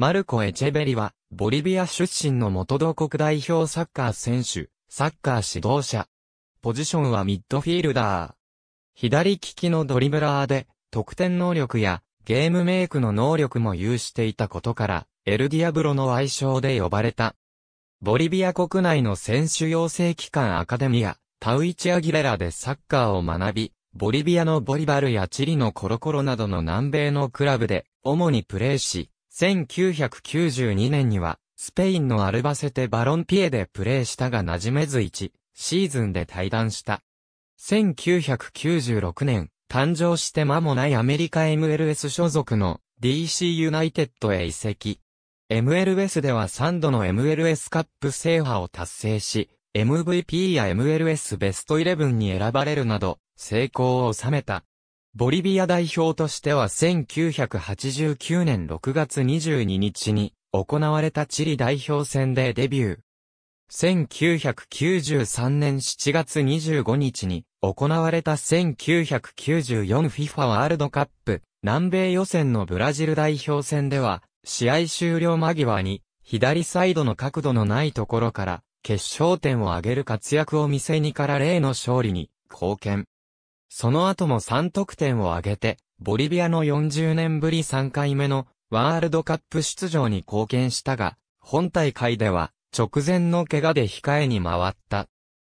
マルコ・エチェベリは、ボリビア出身の元同国代表サッカー選手、サッカー指導者。ポジションはミッドフィールダー。左利きのドリブラーで、得点能力や、ゲームメイクの能力も有していたことから、エルディアブロの愛称で呼ばれた。ボリビア国内の選手養成機関アカデミア、タウイチ・アギレラでサッカーを学び、ボリビアのボリバルやチリのコロコロなどの南米のクラブで、主にプレーし、1992年には、スペインのアルバセテバロンピエでプレーしたが馴染めず1シーズンで退団した。1996年、誕生して間もないアメリカ MLS 所属の DC ユナイテッドへ移籍。MLS では3度の MLS カップ制覇を達成し、MVP や MLS ベストイレブンに選ばれるなど、成功を収めた。ボリビア代表としては1989年6月22日に行われたチリ代表戦でデビュー。1993年7月25日に行われた 1994FIFA ワールドカップ南米予選のブラジル代表戦では試合終了間際に左サイドの角度のないところから決勝点を挙げる活躍を見せにから例の勝利に貢献。その後も3得点を挙げて、ボリビアの40年ぶり3回目のワールドカップ出場に貢献したが、本大会では直前の怪我で控えに回った。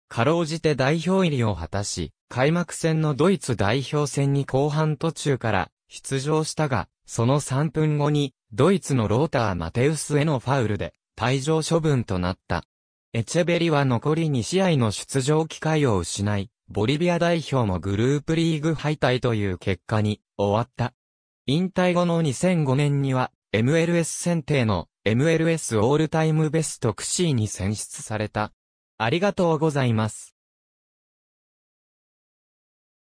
かろうじて代表入りを果たし、開幕戦のドイツ代表戦に後半途中から出場したが、その3分後にドイツのローターマテウスへのファウルで退場処分となった。エチェベリは残り2試合の出場機会を失い、ボリビア代表もグループリーグ敗退という結果に終わった。引退後の2005年には MLS 選定の MLS オールタイムベストクシーに選出された。ありがとうございます。